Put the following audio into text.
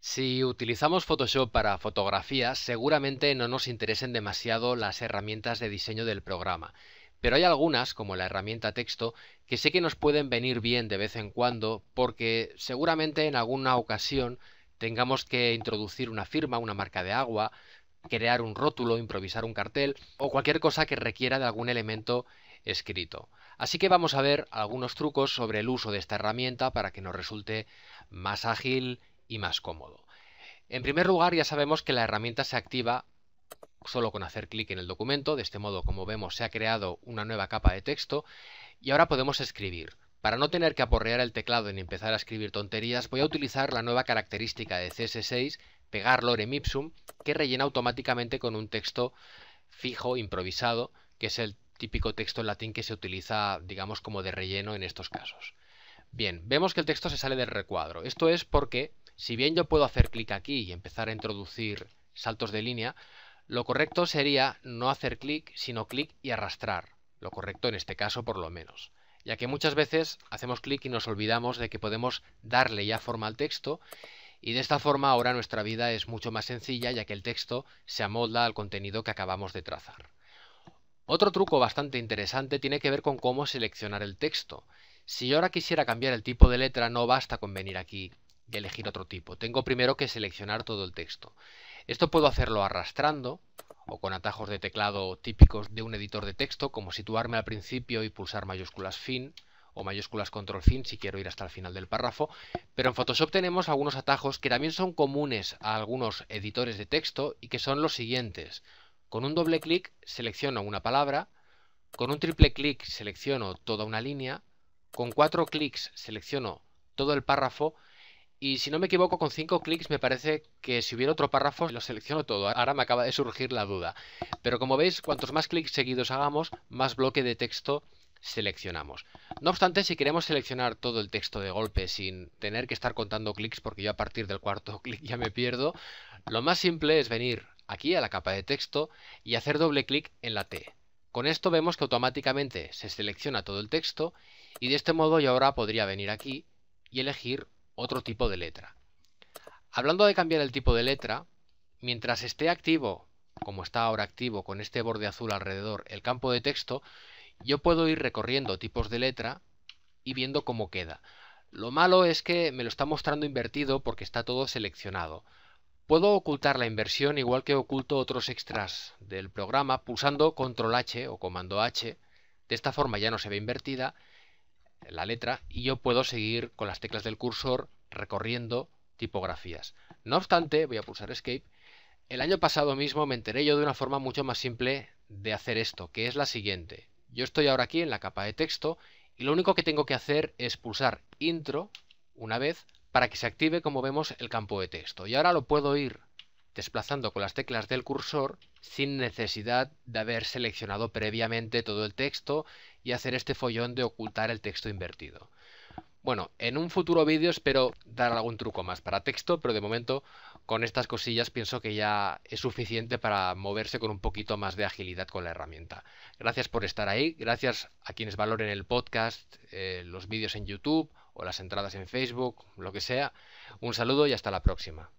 Si utilizamos Photoshop para fotografías, seguramente no nos interesen demasiado las herramientas de diseño del programa, pero hay algunas, como la herramienta texto, que sé que nos pueden venir bien de vez en cuando porque seguramente en alguna ocasión tengamos que introducir una firma, una marca de agua, crear un rótulo, improvisar un cartel o cualquier cosa que requiera de algún elemento escrito. Así que vamos a ver algunos trucos sobre el uso de esta herramienta para que nos resulte más ágil y más cómodo. En primer lugar, ya sabemos que la herramienta se activa solo con hacer clic en el documento. De este modo, como vemos, se ha creado una nueva capa de texto y ahora podemos escribir. Para no tener que aporrear el teclado ni empezar a escribir tonterías, voy a utilizar la nueva característica de CS6, pegar lorem ipsum, que rellena automáticamente con un texto fijo, improvisado, que es el típico texto en latín que se utiliza, digamos, como de relleno en estos casos. Bien, vemos que el texto se sale del recuadro. Esto es porque si bien yo puedo hacer clic aquí y empezar a introducir saltos de línea, lo correcto sería no hacer clic, sino clic y arrastrar. Lo correcto en este caso por lo menos. Ya que muchas veces hacemos clic y nos olvidamos de que podemos darle ya forma al texto y de esta forma ahora nuestra vida es mucho más sencilla ya que el texto se amolda al contenido que acabamos de trazar. Otro truco bastante interesante tiene que ver con cómo seleccionar el texto. Si yo ahora quisiera cambiar el tipo de letra no basta con venir aquí elegir otro tipo. Tengo primero que seleccionar todo el texto. Esto puedo hacerlo arrastrando o con atajos de teclado típicos de un editor de texto, como situarme al principio y pulsar mayúsculas fin o mayúsculas control fin si quiero ir hasta el final del párrafo, pero en Photoshop tenemos algunos atajos que también son comunes a algunos editores de texto y que son los siguientes. Con un doble clic selecciono una palabra, con un triple clic selecciono toda una línea, con cuatro clics selecciono todo el párrafo y si no me equivoco, con cinco clics me parece que si hubiera otro párrafo lo selecciono todo. Ahora me acaba de surgir la duda. Pero como veis, cuantos más clics seguidos hagamos, más bloque de texto seleccionamos. No obstante, si queremos seleccionar todo el texto de golpe sin tener que estar contando clics, porque yo a partir del cuarto clic ya me pierdo, lo más simple es venir aquí a la capa de texto y hacer doble clic en la T. Con esto vemos que automáticamente se selecciona todo el texto y de este modo yo ahora podría venir aquí y elegir otro tipo de letra. Hablando de cambiar el tipo de letra, mientras esté activo, como está ahora activo con este borde azul alrededor, el campo de texto, yo puedo ir recorriendo tipos de letra y viendo cómo queda. Lo malo es que me lo está mostrando invertido porque está todo seleccionado. Puedo ocultar la inversión igual que oculto otros extras del programa pulsando control H o comando H. De esta forma ya no se ve invertida la letra y yo puedo seguir con las teclas del cursor recorriendo tipografías. No obstante, voy a pulsar escape, el año pasado mismo me enteré yo de una forma mucho más simple de hacer esto, que es la siguiente. Yo estoy ahora aquí en la capa de texto y lo único que tengo que hacer es pulsar intro una vez para que se active como vemos el campo de texto. Y ahora lo puedo ir desplazando con las teclas del cursor sin necesidad de haber seleccionado previamente todo el texto y hacer este follón de ocultar el texto invertido. Bueno, en un futuro vídeo espero dar algún truco más para texto, pero de momento con estas cosillas pienso que ya es suficiente para moverse con un poquito más de agilidad con la herramienta. Gracias por estar ahí, gracias a quienes valoren el podcast, eh, los vídeos en YouTube o las entradas en Facebook, lo que sea. Un saludo y hasta la próxima.